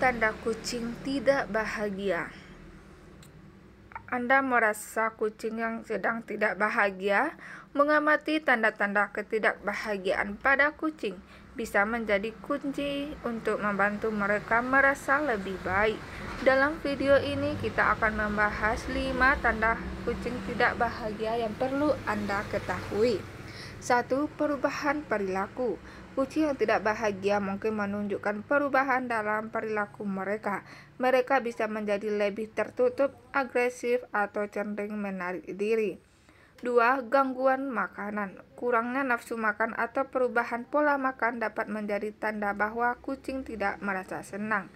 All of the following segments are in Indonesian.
tanda kucing tidak bahagia. Anda merasa kucing yang sedang tidak bahagia, mengamati tanda-tanda ketidakbahagiaan pada kucing bisa menjadi kunci untuk membantu mereka merasa lebih baik. Dalam video ini kita akan membahas 5 tanda kucing tidak bahagia yang perlu Anda ketahui. 1. Perubahan perilaku Kucing yang tidak bahagia mungkin menunjukkan perubahan dalam perilaku mereka. Mereka bisa menjadi lebih tertutup, agresif, atau cenderung menarik diri. 2. Gangguan makanan. Kurangnya nafsu makan atau perubahan pola makan dapat menjadi tanda bahwa kucing tidak merasa senang.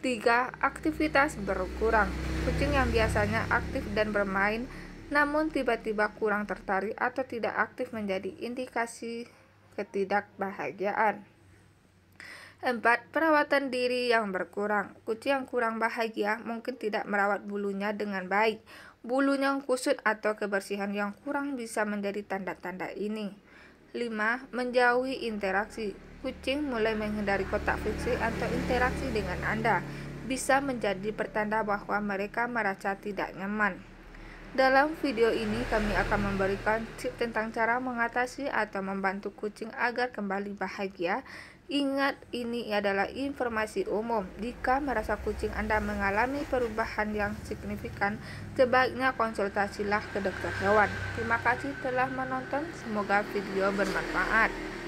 3. Aktivitas berkurang. Kucing yang biasanya aktif dan bermain namun tiba-tiba kurang tertarik atau tidak aktif menjadi indikasi ketidakbahagiaan. 4. Perawatan diri yang berkurang. Kucing yang kurang bahagia mungkin tidak merawat bulunya dengan baik. Bulunya yang kusut atau kebersihan yang kurang bisa menjadi tanda-tanda ini. 5. Menjauhi interaksi. Kucing mulai menghindari kotak fiksi atau interaksi dengan Anda. Bisa menjadi pertanda bahwa mereka merasa tidak nyaman. Dalam video ini kami akan memberikan tips tentang cara mengatasi atau membantu kucing agar kembali bahagia. Ingat ini adalah informasi umum. Jika merasa kucing Anda mengalami perubahan yang signifikan, sebaiknya konsultasilah ke dokter hewan. Terima kasih telah menonton, semoga video bermanfaat.